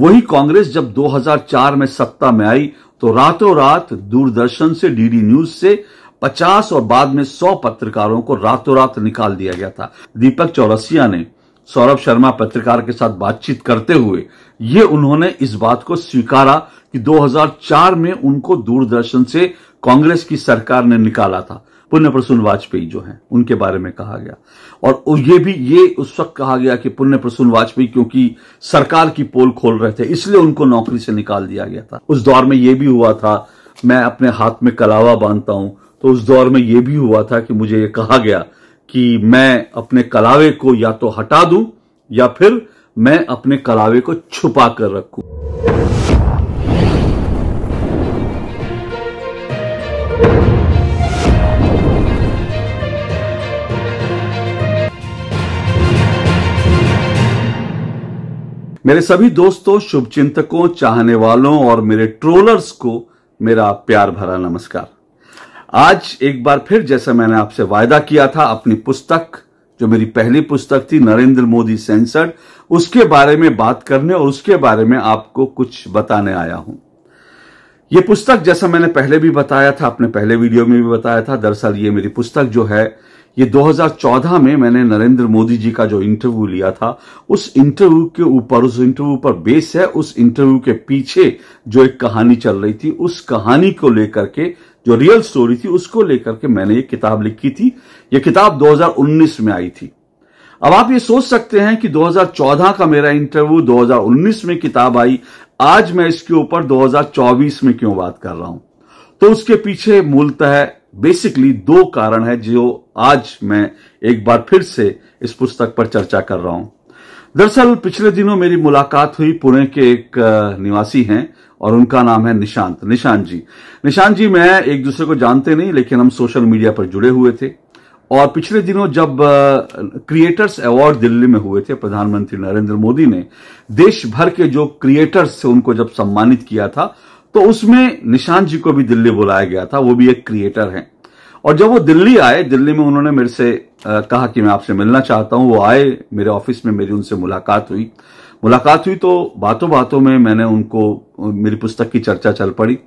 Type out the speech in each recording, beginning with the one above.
वही कांग्रेस जब 2004 में सत्ता में आई तो रातों रात दूरदर्शन से डीडी न्यूज से 50 और बाद में 100 पत्रकारों को रातों रात निकाल दिया गया था दीपक चौरसिया ने सौरभ शर्मा पत्रकार के साथ बातचीत करते हुए ये उन्होंने इस बात को स्वीकारा कि 2004 में उनको दूरदर्शन से कांग्रेस की सरकार ने निकाला था पुण्य प्रसून वाजपेयी जो हैं उनके बारे में कहा गया और ये भी ये उस वक्त कहा गया कि पुण्य प्रसून वाजपेयी क्योंकि सरकार की पोल खोल रहे थे इसलिए उनको नौकरी से निकाल दिया गया था उस दौर में यह भी हुआ था मैं अपने हाथ में कलावा बांधता हूं तो उस दौर में यह भी हुआ था कि मुझे ये कहा गया कि मैं अपने कलावे को या तो हटा दूं या फिर मैं अपने कलावे को छुपा कर रखूं मेरे सभी दोस्तों शुभचिंतकों चाहने वालों और मेरे ट्रोलर्स को मेरा प्यार भरा नमस्कार आज एक बार फिर जैसा मैंने आपसे वायदा किया था अपनी पुस्तक जो मेरी पहली पुस्तक थी नरेंद्र मोदी सेंसर्ड उसके बारे में बात करने और उसके बारे में आपको कुछ बताने आया हूं ये पुस्तक जैसा मैंने पहले भी बताया था अपने पहले वीडियो में भी बताया था दरअसल ये मेरी पुस्तक जो है ये 2014 में मैंने नरेंद्र मोदी जी का जो इंटरव्यू लिया था उस इंटरव्यू के ऊपर उस इंटरव्यू पर बेस है उस इंटरव्यू के पीछे जो एक कहानी चल रही थी उस कहानी को लेकर के जो रियल स्टोरी थी उसको लेकर के मैंने ये किताब लिखी थी ये किताब 2019 में आई थी अब आप ये सोच सकते हैं कि 2014 का मेरा इंटरव्यू 2019 में किताब आई आज मैं इसके ऊपर 2024 में क्यों बात कर रहा हूं तो उसके पीछे मूलतः बेसिकली दो कारण है जो आज मैं एक बार फिर से इस पुस्तक पर चर्चा कर रहा हूं दरअसल पिछले दिनों मेरी मुलाकात हुई पुणे के एक निवासी हैं और उनका नाम है निशांत निशांत जी निशांत जी मैं एक दूसरे को जानते नहीं लेकिन हम सोशल मीडिया पर जुड़े हुए थे और पिछले दिनों जब क्रिएटर्स अवार्ड दिल्ली में हुए थे प्रधानमंत्री नरेंद्र मोदी ने देश भर के जो क्रिएटर्स थे उनको जब सम्मानित किया था तो उसमें निशांत जी को भी दिल्ली बुलाया गया था वो भी एक क्रिएटर हैं और जब वो दिल्ली आए दिल्ली में उन्होंने मेरे से कहा कि मैं आपसे मिलना चाहता हूं वो आए मेरे ऑफिस में मेरी उनसे मुलाकात हुई मुलाकात हुई तो बातों बातों में मैंने उनको मेरी पुस्तक की चर्चा चल पड़ी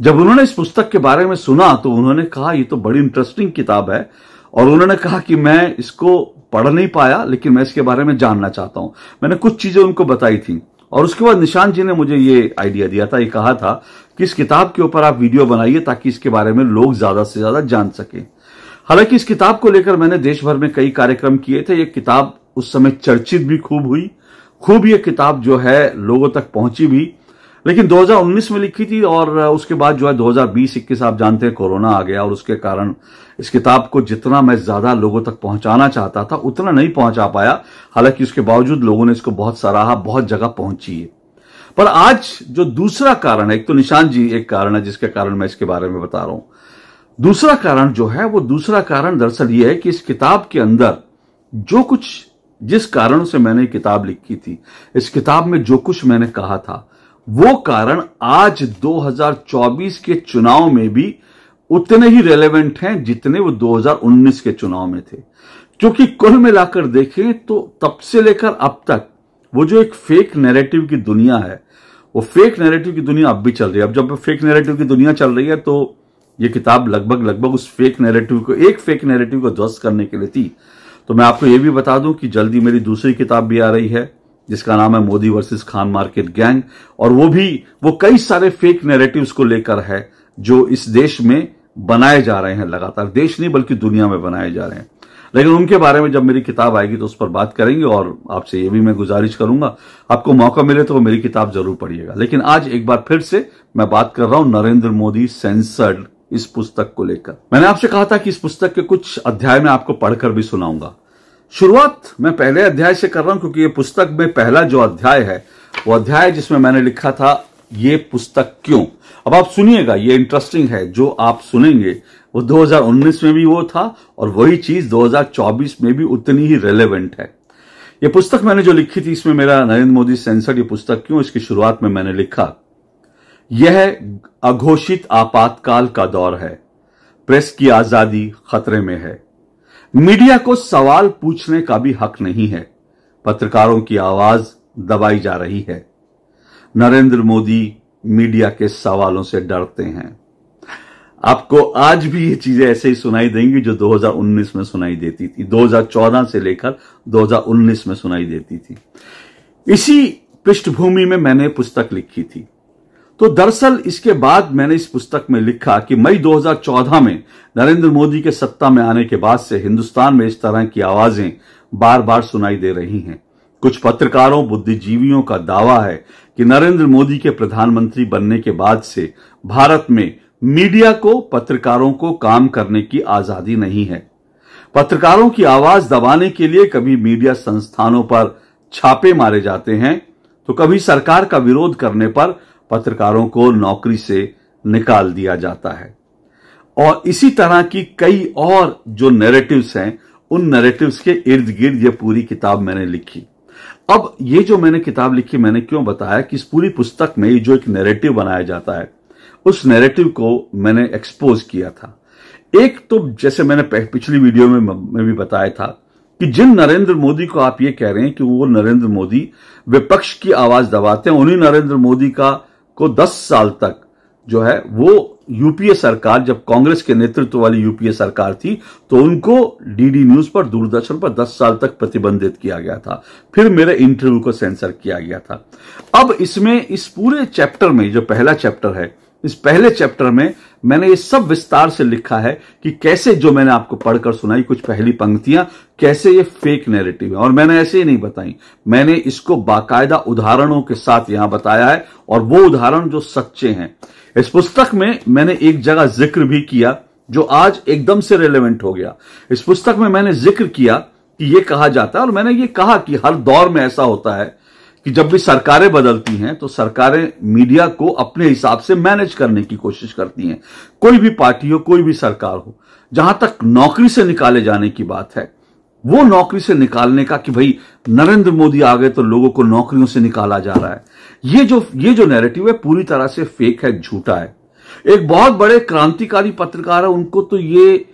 जब उन्होंने इस पुस्तक के बारे में सुना तो उन्होंने कहा ये तो बड़ी इंटरेस्टिंग किताब है और उन्होंने कहा कि मैं इसको पढ़ नहीं पाया लेकिन मैं इसके बारे में जानना चाहता हूं मैंने कुछ चीजें उनको बताई थी और उसके बाद निशांत जी ने मुझे ये आइडिया दिया था ये कहा था कि इस किताब के ऊपर आप वीडियो बनाइए ताकि इसके बारे में लोग ज्यादा से ज्यादा जान सके हालांकि इस किताब को लेकर मैंने देश भर में कई कार्यक्रम किए थे ये किताब उस समय चर्चित भी खूब हुई खूब ये किताब जो है लोगों तक पहुंची भी लेकिन 2019 में लिखी थी और उसके बाद जो है 2020 21 आप जानते हैं कोरोना आ गया और उसके कारण इस किताब को जितना मैं ज्यादा लोगों तक पहुंचाना चाहता था उतना नहीं पहुंचा पाया हालांकि उसके बावजूद लोगों ने इसको बहुत सराहा बहुत जगह पहुंची है पर आज जो दूसरा कारण है एक तो निशान जी एक कारण है जिसके कारण मैं इसके बारे में बता रहा हूं दूसरा कारण जो है वो दूसरा कारण दरअसल ये है कि इस किताब के अंदर जो कुछ जिस कारण से मैंने किताब लिखी थी इस किताब में जो कुछ मैंने कहा था वो कारण आज 2024 के चुनाव में भी उतने ही रेलेवेंट हैं जितने वो 2019 के चुनाव में थे क्योंकि कुल मिलाकर देखें तो तब से लेकर अब तक वो जो एक फेक नैरेटिव की दुनिया है वो फेक नैरेटिव की दुनिया अब भी चल रही है अब जब फेक नैरेटिव की दुनिया चल रही है तो ये किताब लगभग लगभग उस फेक नैरेटिव को एक फेक नैरेटिव को ध्वस्त करने के लिए थी तो मैं आपको ये भी बता दूं कि जल्दी मेरी दूसरी किताब भी आ रही है जिसका नाम है Modi versus Khan market gang और वो भी वो कई सारे फेक नैरेटिव्स को लेकर है जो इस देश में बनाए जा रहे हैं लगातार देश नहीं बल्कि दुनिया में बनाए जा रहे हैं लेकिन उनके बारे में जब मेरी किताब आएगी तो उस पर बात करेंगे और आपसे ये भी मैं गुजारिश करूंगा आपको मौका मिले तो मेरी किताब जरूर पढ़िएगा लेकिन आज एक बार फिर से मैं बात कर रहा हूं नरेंद्र मोदी सेंसर्ड इस पुस्तक को लेकर मैंने आपसे कहा था कि इस पुस्तक के कुछ अध्याय में आपको पढ़कर भी सुनाऊंगा शुरुआत मैं पहले अध्याय से कर रहा हूं क्योंकि ये पुस्तक में पहला जो अध्याय है वो अध्याय जिसमें मैंने लिखा था ये पुस्तक क्यों अब आप सुनिएगा ये इंटरेस्टिंग है जो आप सुनेंगे वो 2019 में भी वो था और वही चीज 2024 में भी उतनी ही रेलेवेंट है ये पुस्तक मैंने जो लिखी थी इसमें मेरा नरेंद्र मोदी सेंसर ये पुस्तक क्यों इसकी शुरुआत में मैंने लिखा यह अघोषित आपातकाल का दौर है प्रेस की आजादी खतरे में है मीडिया को सवाल पूछने का भी हक नहीं है पत्रकारों की आवाज दबाई जा रही है नरेंद्र मोदी मीडिया के सवालों से डरते हैं आपको आज भी ये चीजें ऐसे ही सुनाई देंगी जो 2019 में सुनाई देती थी 2014 से लेकर 2019 में सुनाई देती थी इसी पृष्ठभूमि में मैंने पुस्तक लिखी थी तो दरअसल इसके बाद मैंने इस पुस्तक में लिखा कि मई 2014 में नरेंद्र मोदी के सत्ता में आने के बाद से हिंदुस्तान में इस तरह की आवाजें बार बार सुनाई दे रही हैं कुछ पत्रकारों बुद्धिजीवियों का दावा है कि नरेंद्र मोदी के प्रधानमंत्री बनने के बाद से भारत में मीडिया को पत्रकारों को काम करने की आजादी नहीं है पत्रकारों की आवाज दबाने के लिए कभी मीडिया संस्थानों पर छापे मारे जाते हैं तो कभी सरकार का विरोध करने पर पत्रकारों को नौकरी से निकाल दिया जाता है और इसी तरह की कई और जो नैरेटिव्स हैं उन नैरेटिव्स के इर्द गिर्द ये पूरी किताब मैंने लिखी अब ये जो मैंने किताब लिखी मैंने क्यों बताया कि इस पूरी पुस्तक में जो एक नैरेटिव बनाया जाता है उस नैरेटिव को मैंने एक्सपोज किया था एक तो जैसे मैंने पिछली वीडियो में में भी बताया था कि जिन नरेंद्र मोदी को आप ये कह रहे हैं कि वो नरेंद्र मोदी विपक्ष की आवाज दबाते हैं उन्हीं नरेंद्र मोदी का को 10 साल तक जो है वो यूपीए सरकार जब कांग्रेस के नेतृत्व वाली यूपीए सरकार थी तो उनको डीडी न्यूज पर दूरदर्शन पर 10 साल तक प्रतिबंधित किया गया था फिर मेरे इंटरव्यू को सेंसर किया गया था अब इसमें इस पूरे चैप्टर में जो पहला चैप्टर है इस पहले चैप्टर में मैंने ये सब विस्तार से लिखा है कि कैसे जो मैंने आपको पढ़कर सुनाई कुछ पहली पंक्तियां कैसे ये फेक नैरेटिव है और मैंने ऐसे ही नहीं बताई मैंने इसको बाकायदा उदाहरणों के साथ यहां बताया है और वो उदाहरण जो सच्चे हैं इस पुस्तक में मैंने एक जगह जिक्र भी किया जो आज एकदम से रेलिवेंट हो गया इस पुस्तक में मैंने जिक्र किया कि यह कहा जाता है और मैंने ये कहा कि हर दौर में ऐसा होता है कि जब भी सरकारें बदलती हैं तो सरकारें मीडिया को अपने हिसाब से मैनेज करने की कोशिश करती हैं कोई भी पार्टी हो कोई भी सरकार हो जहां तक नौकरी से निकाले जाने की बात है वो नौकरी से निकालने का कि भाई नरेंद्र मोदी आ गए तो लोगों को नौकरियों से निकाला जा रहा है ये जो ये जो नैरेटिव है पूरी तरह से फेक है झूठा है एक बहुत बड़े क्रांतिकारी पत्रकार है उनको तो ये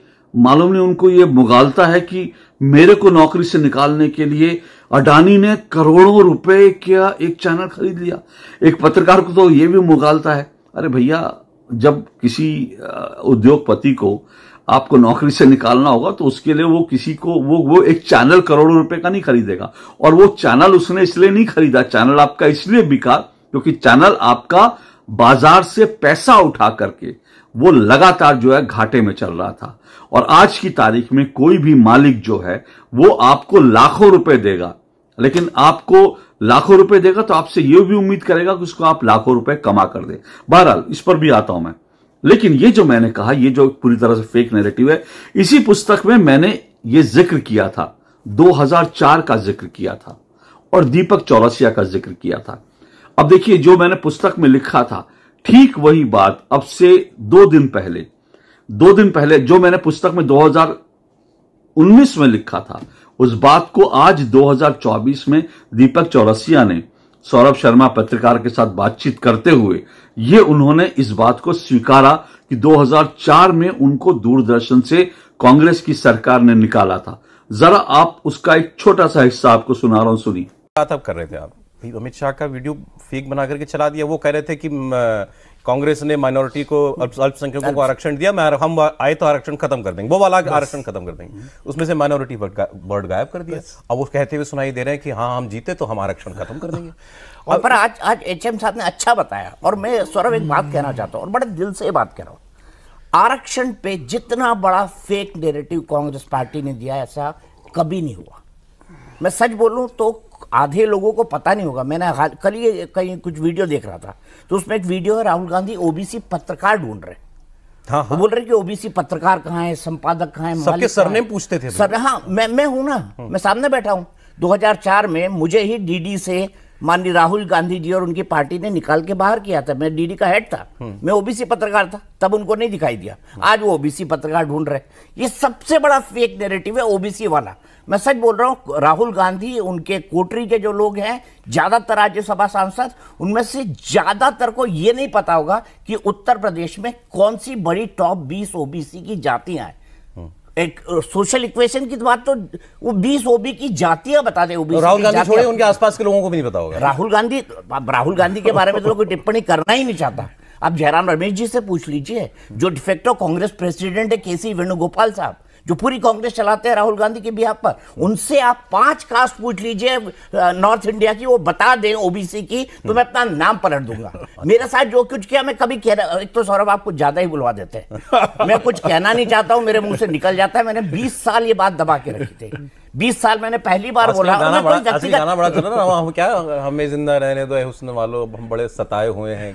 मालूम नहीं उनको ये मुगालता है कि मेरे को नौकरी से निकालने के लिए अडानी ने करोड़ों रुपए का एक चैनल खरीद लिया एक पत्रकार को तो ये भी मुगालता है अरे भैया जब किसी उद्योगपति को आपको नौकरी से निकालना होगा तो उसके लिए वो किसी को वो वो एक चैनल करोड़ों रुपए का नहीं खरीदेगा और वो चैनल उसने इसलिए नहीं खरीदा चैनल आपका इसलिए बिका क्योंकि चैनल आपका बाजार से पैसा उठा करके वो लगातार जो है घाटे में चल रहा था और आज की तारीख में कोई भी मालिक जो है वो आपको लाखों रुपए देगा लेकिन आपको लाखों रुपए देगा तो आपसे यह भी उम्मीद करेगा कि उसको आप लाखों रुपए कमा कर दे बहरहाल इस पर भी आता हूं मैं लेकिन ये जो मैंने कहा ये जो पूरी तरह से फेक नेगेटिव है इसी पुस्तक में मैंने ये जिक्र किया था 2004 का जिक्र किया था और दीपक चौरसिया का जिक्र किया था अब देखिए जो मैंने पुस्तक में लिखा था ठीक वही बात अब से दो दिन पहले दो दिन पहले जो मैंने पुस्तक में 2019 में लिखा था उस बात को आज 2024 में दीपक चौरसिया ने सौरभ शर्मा पत्रकार के साथ बातचीत करते हुए ये उन्होंने इस बात को स्वीकारा कि 2004 में उनको दूरदर्शन से कांग्रेस की सरकार ने निकाला था जरा आप उसका एक छोटा सा हिस्सा आपको सुना रहा हूं सुनी बात कर रहे थे आप अमित शाह का वीडियो फेक बना करके चला दिया वो कह रहे थे कि कांग्रेस ने माइनॉरिटी को अल्पसंख्यकों को आरक्षण दिया मैं हम आए तो आरक्षण खत्म कर देंगे वो वाला आरक्षण खत्म कर देंगे उसमें से माइनॉरिटी वर्ड गायब कर दिया अब वो कहते हुए सुनाई दे रहे हैं कि हाँ हम जीते तो हम आरक्षण खत्म कर देंगे और पर आज आज एच एम साहब ने अच्छा बताया और मैं सौरभ एक बात कहना चाहता हूँ और बड़े दिल से बात कह रहा हूँ आरक्षण पे जितना बड़ा फेक नेरेटिव कांग्रेस पार्टी ने दिया ऐसा कभी नहीं हुआ मैं सच बोलूं तो आधे लोगों को पता नहीं होगा मैंने कल ही कहीं कुछ वीडियो देख रहा था तो उसमें एक वीडियो है राहुल गांधी ओबीसी पत्रकार ढूंढ रहे हाँ, हाँ। बोल रहे कि ओबीसी पत्रकार कहाँ है संपादक कहाँ है सबके सरनेम पूछते थे सर हाँ मैं मैं हूं ना हाँ। मैं सामने बैठा हूँ 2004 में मुझे ही डीडी से माननीय राहुल गांधी जी और उनकी पार्टी ने निकाल के बाहर किया था मैं डीडी का हेड था हम्म। मैं ओबीसी पत्रकार था तब उनको नहीं दिखाई दिया आज वो ओबीसी पत्रकार ढूंढ रहे ये सबसे बड़ा फेक नेरेटिव है ओबीसी वाला मैं सच बोल रहा हूँ राहुल गांधी उनके कोटरी के जो लोग हैं ज़्यादातर राज्यसभा सांसद उनमें से ज़्यादातर को ये नहीं पता होगा कि उत्तर प्रदेश में कौन सी बड़ी टॉप बीस ओबीसी की जातियाँ हैं एक सोशल इक्वेशन की बात तो वो बीस ओबी की जातियां बता दे ओबी राहुल गांधी छोड़े उनके आसपास के लोगों को भी नहीं पता होगा राहुल गांधी राहुल गांधी के बारे में तो लोग टिप्पणी करना ही नहीं चाहता आप जयराम रमेश जी से पूछ लीजिए जो डिफेक्टो कांग्रेस प्रेसिडेंट है के सी वेणुगोपाल साहब जो पूरी कांग्रेस चलाते हैं राहुल गांधी के बिहार पर उनसे आप पांच कास्ट पूछ लीजिए नॉर्थ इंडिया की वो बता दें ओबीसी की तो मैं अपना नाम पलट दूंगा मेरे साथ जो कुछ किया मैं कभी कह रहा एक तो सौरभ आप कुछ ज्यादा ही बुलवा देते हैं मैं कुछ कहना नहीं चाहता हूं मेरे मुंह से निकल जाता है मैंने बीस साल ये बात दबा के रखी थी बीस साल मैंने पहली बार बोला गाना बड़ा, कोई गाना बड़ा चला ना हम क्या हमें जिंदा रहने दो हुस्न वालों हम बड़े सताए हुए हैं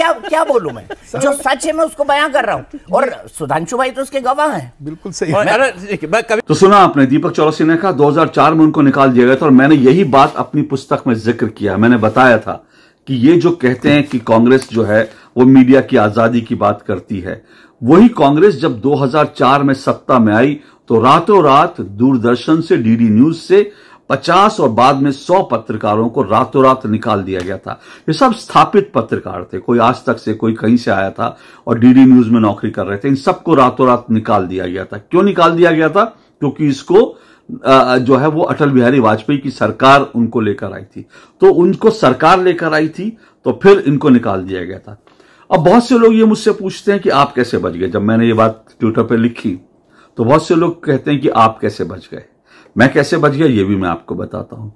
क्या क्या बोलूं मैं जो सच है मैं उसको बयां कर रहा हूँ और सुधांशु भाई तो उसके गवाह हैं बिल्कुल सही तो सुना आपने दीपक चौरसी ने कहा 2004 में उनको निकाल दिया गया था और मैंने यही बात अपनी पुस्तक में जिक्र किया मैंने बताया था कि ये जो कहते हैं कि कांग्रेस जो है वो मीडिया की आजादी की बात करती है वही कांग्रेस जब 2004 में सत्ता में आई तो रातों रात दूरदर्शन से डीडी न्यूज से 50 और बाद में 100 पत्रकारों को रातों रात निकाल दिया गया था ये सब स्थापित पत्रकार थे कोई आज तक से कोई कहीं से आया था और डीडी न्यूज में नौकरी कर रहे थे इन सबको रातों रात निकाल दिया गया था क्यों निकाल दिया गया था क्योंकि इसको जो है वो अटल बिहारी वाजपेयी की सरकार उनको लेकर आई थी तो उनको सरकार लेकर आई थी तो फिर इनको निकाल दिया गया था अब बहुत से लोग ये मुझसे पूछते हैं कि आप कैसे बच गए जब मैंने ये बात ट्विटर पर लिखी तो बहुत से लोग कहते हैं कि आप कैसे बच गए मैं कैसे बच गया ये भी मैं आपको बताता हूं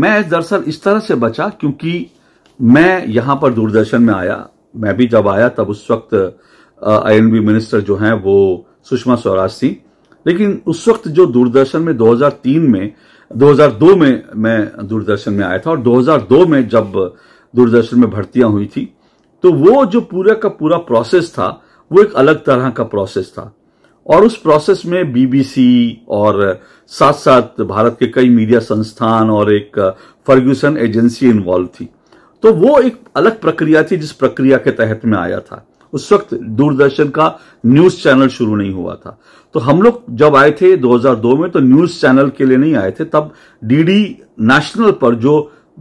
मैं दरअसल इस तरह से बचा क्योंकि मैं यहां पर दूरदर्शन में आया मैं भी जब आया तब उस वक्त आई मिनिस्टर जो हैं वो सुषमा स्वराज थी लेकिन उस वक्त जो दूरदर्शन में 2003 में 2002 में मैं दूरदर्शन में आया था और 2002 में जब दूरदर्शन में भर्तियां हुई थी तो वो जो पूरा का पूरा प्रोसेस था वो एक अलग तरह का प्रोसेस था और उस प्रोसेस में बीबीसी और साथ साथ भारत के कई मीडिया संस्थान और एक फर्ग्यूसन एजेंसी इन्वॉल्व थी तो वो एक अलग प्रक्रिया थी जिस प्रक्रिया के तहत में आया था उस वक्त दूरदर्शन का न्यूज चैनल शुरू नहीं हुआ था तो हम लोग जब आए थे 2002 में तो न्यूज चैनल के लिए नहीं आए थे तब डीडी नेशनल पर जो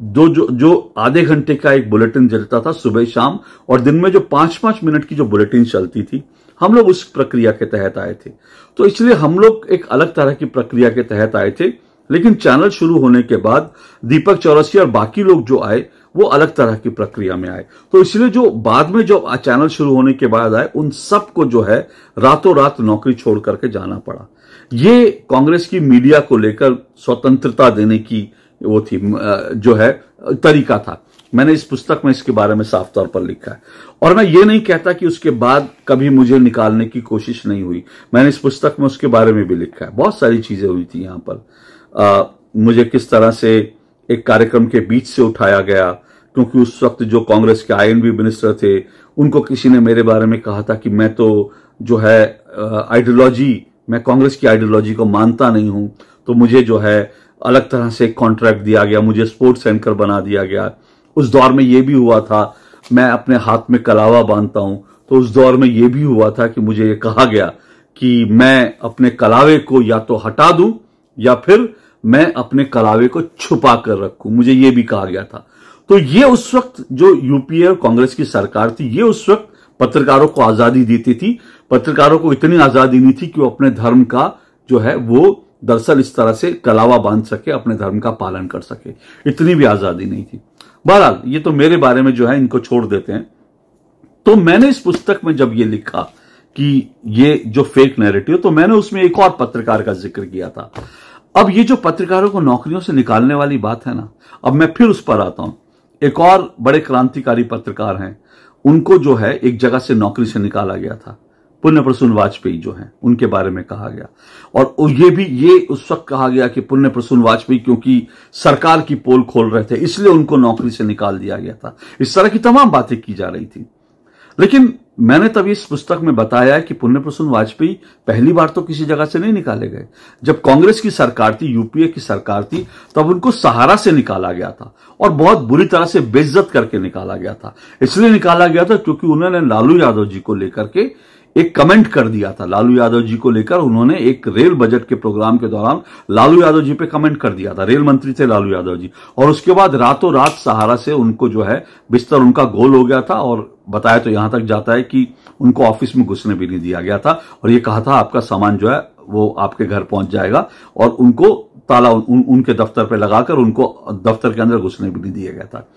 जो जो जो आधे घंटे का एक बुलेटिन चलता था सुबह शाम और दिन में जो पांच पांच मिनट की जो बुलेटिन चलती थी हम लोग उस प्रक्रिया के तहत आए थे तो इसलिए हम लोग एक अलग तरह की प्रक्रिया के तहत आए थे लेकिन चैनल शुरू होने के बाद दीपक चौरसी और बाकी लोग जो आए वो अलग तरह की प्रक्रिया में आए तो इसलिए जो बाद में जो चैनल शुरू होने के बाद आए उन सबको जो है रातों रात नौकरी छोड़ करके जाना पड़ा ये कांग्रेस की मीडिया को लेकर स्वतंत्रता देने की वो थी जो है तरीका था मैंने इस पुस्तक में इसके बारे में साफ तौर पर लिखा है और मैं ये नहीं कहता कि उसके बाद कभी मुझे निकालने की कोशिश नहीं हुई मैंने इस पुस्तक में उसके बारे में भी लिखा है बहुत सारी चीजें हुई थी यहां पर आ, मुझे किस तरह से एक कार्यक्रम के बीच से उठाया गया क्योंकि उस वक्त जो कांग्रेस के आई मिनिस्टर थे उनको किसी ने मेरे बारे में कहा था कि मैं तो जो है आइडियोलॉजी मैं कांग्रेस की आइडियोलॉजी को मानता नहीं हूं तो मुझे जो है अलग तरह से कॉन्ट्रैक्ट दिया गया मुझे स्पोर्ट्स एंकर बना दिया गया उस दौर में यह भी हुआ था मैं अपने हाथ में कलावा बांधता हूं तो उस दौर में यह भी हुआ था कि मुझे ये कहा गया कि मैं अपने कलावे को या तो हटा दूं या फिर मैं अपने कलावे को छुपा कर रखूं मुझे यह भी कहा गया था तो ये उस वक्त जो यूपीए और कांग्रेस की सरकार थी ये उस वक्त पत्रकारों को आजादी देती थी पत्रकारों को इतनी आजादी नहीं थी कि वो अपने धर्म का जो है वो दरअसल इस तरह से कलावा बांध सके अपने धर्म का पालन कर सके इतनी भी आजादी नहीं थी बहरहाल ये तो मेरे बारे में जो है इनको छोड़ देते हैं तो मैंने इस पुस्तक में जब ये लिखा कि ये जो फेक नैरेटिव तो मैंने उसमें एक और पत्रकार का जिक्र किया था अब ये जो पत्रकारों को नौकरियों से निकालने वाली बात है ना अब मैं फिर उस पर आता हूं एक और बड़े क्रांतिकारी पत्रकार हैं उनको जो है एक जगह से नौकरी से निकाला गया था पुण्य प्रसून वाजपेयी जो हैं उनके बारे में कहा गया और ये भी ये उस वक्त कहा गया कि पुण्य प्रसून वाजपेयी क्योंकि सरकार की पोल खोल रहे थे इसलिए उनको नौकरी से निकाल दिया गया था इस तरह की तमाम बातें की जा रही थी लेकिन मैंने तभी इस पुस्तक में बताया कि पुण्य प्रसून वाजपेयी पहली बार तो किसी जगह से नहीं निकाले गए जब कांग्रेस की सरकार थी यूपीए की सरकार थी तब उनको सहारा से निकाला गया था और बहुत बुरी तरह से बेइज्जत करके निकाला गया था इसलिए निकाला गया था क्योंकि उन्होंने लालू यादव जी को लेकर के एक कमेंट कर दिया था लालू यादव जी को लेकर उन्होंने एक रेल बजट के प्रोग्राम के दौरान लालू यादव जी पे कमेंट कर दिया था रेल मंत्री थे लालू यादव जी और उसके बाद रातों रात सहारा से उनको जो है बिस्तर उनका गोल हो गया था और बताया तो यहां तक जाता है कि उनको ऑफिस में घुसने भी नहीं दिया गया था और ये कहा था आपका सामान जो है वो आपके घर पहुंच जाएगा और उनको ताला उन, उनके दफ्तर पर लगाकर उनको दफ्तर के अंदर घुसने भी नहीं दिया गया था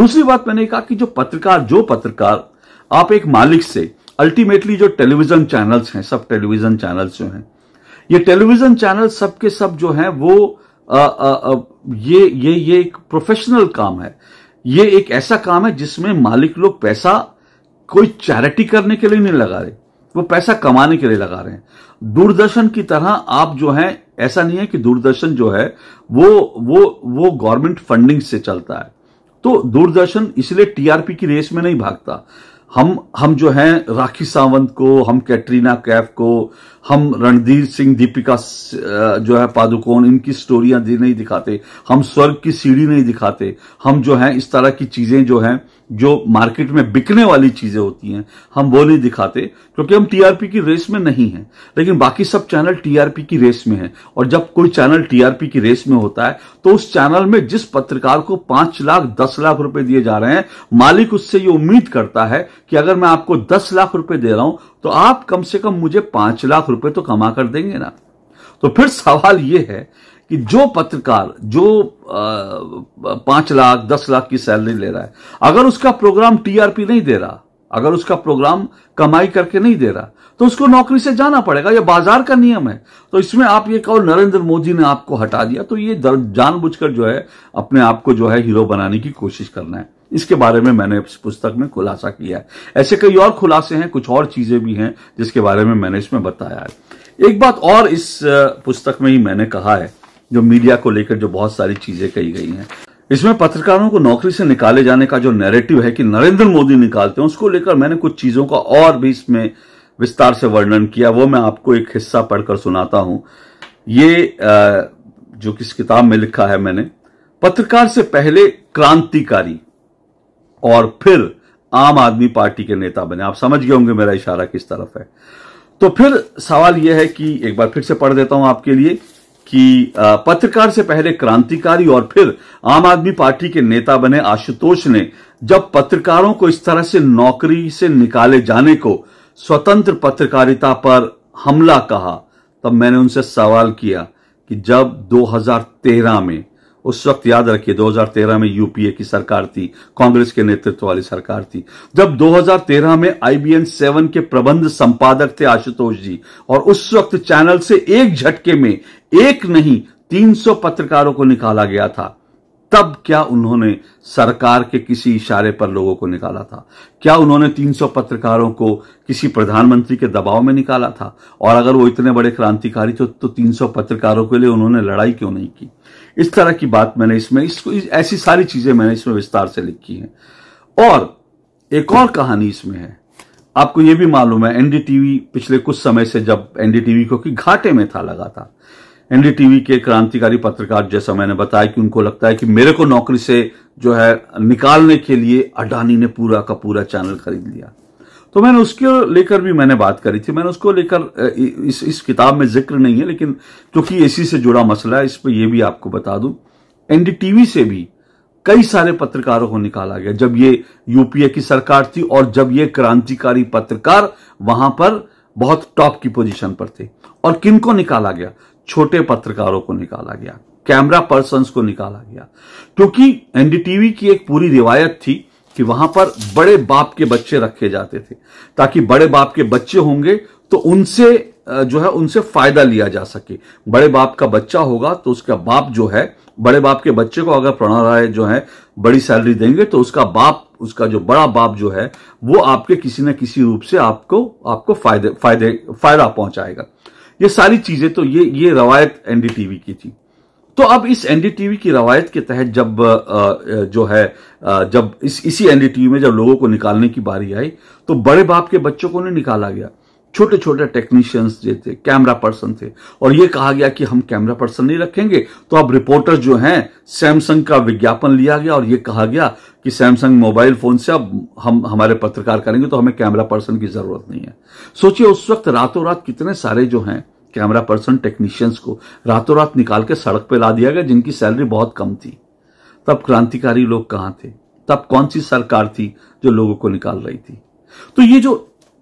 दूसरी बात मैंने कहा कि जो पत्रकार जो पत्रकार आप एक मालिक से अल्टीमेटली जो टेलीविजन चैनल्स हैं सब टेलीविजन चैनल्स जो हैं ये टेलीविजन चैनल सब के सब जो हैं वो आ, आ, आ, ये ये ये एक प्रोफेशनल काम है ये एक ऐसा काम है जिसमें मालिक लोग पैसा कोई चैरिटी करने के लिए नहीं लगा रहे वो पैसा कमाने के लिए लगा रहे हैं दूरदर्शन की तरह आप जो है ऐसा नहीं है कि दूरदर्शन जो है वो वो वो गवर्नमेंट फंडिंग से चलता है तो दूरदर्शन इसलिए टीआरपी की रेस में नहीं भागता हम हम जो हैं राखी सावंत को हम कैटरीना कैफ को हम रणधीर सिंह दीपिका जो है पादुकोण इनकी स्टोरियां नहीं दिखाते हम स्वर्ग की सीढ़ी नहीं दिखाते हम जो है इस तरह की चीजें जो हैं जो मार्केट में बिकने वाली चीजें होती हैं हम वो नहीं दिखाते क्योंकि हम टीआरपी की रेस में नहीं हैं लेकिन बाकी सब चैनल टीआरपी की रेस में हैं और जब कोई चैनल टीआरपी की रेस में होता है तो उस चैनल में जिस पत्रकार को पांच लाख दस लाख रुपए दिए जा रहे हैं मालिक उससे ये उम्मीद करता है कि अगर मैं आपको दस लाख रुपए दे रहा हूं तो आप कम से कम मुझे पांच लाख रुपए तो कमा कर देंगे ना तो फिर सवाल यह है कि जो पत्रकार जो पांच लाख दस लाख की सैलरी ले रहा है अगर उसका प्रोग्राम टीआरपी नहीं दे रहा अगर उसका प्रोग्राम कमाई करके नहीं दे रहा तो उसको नौकरी से जाना पड़ेगा यह बाजार का नियम है तो इसमें आप ये कहो नरेंद्र मोदी ने आपको हटा दिया तो ये जानबूझकर जो है अपने आप को जो है हीरो बनाने की कोशिश करना है इसके बारे में मैंने इस पुस्तक में खुलासा किया है ऐसे कई और खुलासे हैं कुछ और चीजें भी हैं जिसके बारे में मैंने इसमें बताया है एक बात और इस पुस्तक में ही मैंने कहा है जो मीडिया को लेकर जो बहुत सारी चीजें कही गई हैं इसमें पत्रकारों को नौकरी से निकाले जाने का जो नैरेटिव है कि नरेंद्र मोदी निकालते हैं उसको लेकर मैंने कुछ चीजों का और भी इसमें विस्तार से वर्णन किया वो मैं आपको एक हिस्सा पढ़कर सुनाता हूं ये जो किस किताब में लिखा है मैंने पत्रकार से पहले क्रांतिकारी और फिर आम आदमी पार्टी के नेता बने आप समझ गए होंगे मेरा इशारा किस तरफ है तो फिर सवाल यह है कि एक बार फिर से पढ़ देता हूं आपके लिए कि पत्रकार से पहले क्रांतिकारी और फिर आम आदमी पार्टी के नेता बने आशुतोष ने जब पत्रकारों को इस तरह से नौकरी से निकाले जाने को स्वतंत्र पत्रकारिता पर हमला कहा तब मैंने उनसे सवाल किया कि जब 2013 में उस वक्त याद रखिए 2013 में यूपीए की सरकार थी कांग्रेस के नेतृत्व वाली सरकार थी जब 2013 में आईबीएन सेवन के प्रबंध संपादक थे आशुतोष जी और उस वक्त चैनल से एक झटके में एक नहीं 300 पत्रकारों को निकाला गया था तब क्या उन्होंने सरकार के किसी इशारे पर लोगों को निकाला था क्या उन्होंने 300 पत्रकारों को किसी प्रधानमंत्री के दबाव में निकाला था और अगर वो इतने बड़े क्रांतिकारी थे तो 300 पत्रकारों के लिए उन्होंने लड़ाई क्यों नहीं की इस तरह की बात मैंने इसमें इसको इस, ऐसी सारी चीजें मैंने इसमें विस्तार से लिखी है और एक और कहानी इसमें है आपको यह भी मालूम है एनडीटीवी पिछले कुछ समय से जब एनडीटीवी को घाटे में था लगा था एनडीटीवी के क्रांतिकारी पत्रकार जैसा मैंने बताया कि उनको लगता है कि मेरे को नौकरी से जो है निकालने के लिए अडानी ने पूरा का पूरा चैनल खरीद लिया तो मैंने उसके लेकर भी मैंने बात करी थी मैंने उसको लेकर इस इस किताब में जिक्र नहीं है लेकिन क्योंकि तो इसी से जुड़ा मसला है इस पर यह भी आपको बता दूं एनडीटीवी से भी कई सारे पत्रकारों को निकाला गया जब ये यूपीए की सरकार थी और जब ये क्रांतिकारी पत्रकार वहां पर बहुत टॉप की पोजीशन पर थे और किनको निकाला गया छोटे पत्रकारों को निकाला गया कैमरा पर्सन को निकाला गया क्योंकि एनडीटीवी की एक पूरी रिवायत थी कि वहां पर बड़े बाप के बच्चे रखे जाते थे ताकि बड़े बाप के बच्चे होंगे तो उनसे जो है उनसे फायदा लिया जा सके बड़े बाप का बच्चा होगा तो उसका बाप जो है बड़े बाप के बच्चे को अगर प्रणालय राय जो है बड़ी सैलरी देंगे तो उसका बाप उसका जो बड़ा बाप जो है वो आपके किसी न किसी रूप से आपको आपको फायदे फायदे फायदा पहुंचाएगा ये सारी चीजें तो ये ये रवायत एनडीटीवी की थी तो अब इस एनडीटीवी की रवायत के तहत जब जो है जब इस इसी एनडीटीवी में जब लोगों को निकालने की बारी आई तो बड़े बाप के बच्चों को नहीं निकाला गया छोटे छोटे टेक्नीशियंस जो थे कैमरा पर्सन थे और ये कहा गया कि हम कैमरा पर्सन नहीं रखेंगे तो अब रिपोर्टर जो हैं सैमसंग का विज्ञापन लिया गया और ये कहा गया कि सैमसंग मोबाइल फोन से अब हम हमारे पत्रकार करेंगे तो हमें कैमरा पर्सन की जरूरत नहीं है सोचिए उस वक्त रातों रात कितने सारे जो हैं कैमरा पर्सन टेक्नीशियंस को रातों रात निकाल के सड़क पर ला दिया गया जिनकी सैलरी बहुत कम थी तब क्रांतिकारी लोग कहाँ थे तब कौन सी सरकार थी जो लोगों को निकाल रही थी तो ये जो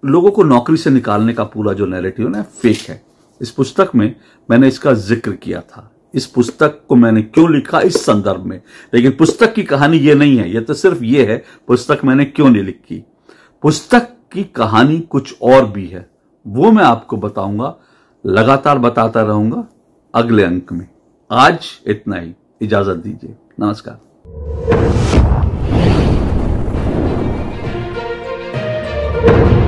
लोगों को नौकरी से निकालने का पूरा जो नैरेटिव है ना फेक है इस पुस्तक में मैंने इसका जिक्र किया था इस पुस्तक को मैंने क्यों लिखा इस संदर्भ में लेकिन पुस्तक की कहानी यह नहीं है यह तो सिर्फ ये है पुस्तक मैंने क्यों नहीं लिखी पुस्तक की कहानी कुछ और भी है वो मैं आपको बताऊंगा लगातार बताता रहूंगा अगले अंक में आज इतना ही इजाजत दीजिए नमस्कार thank you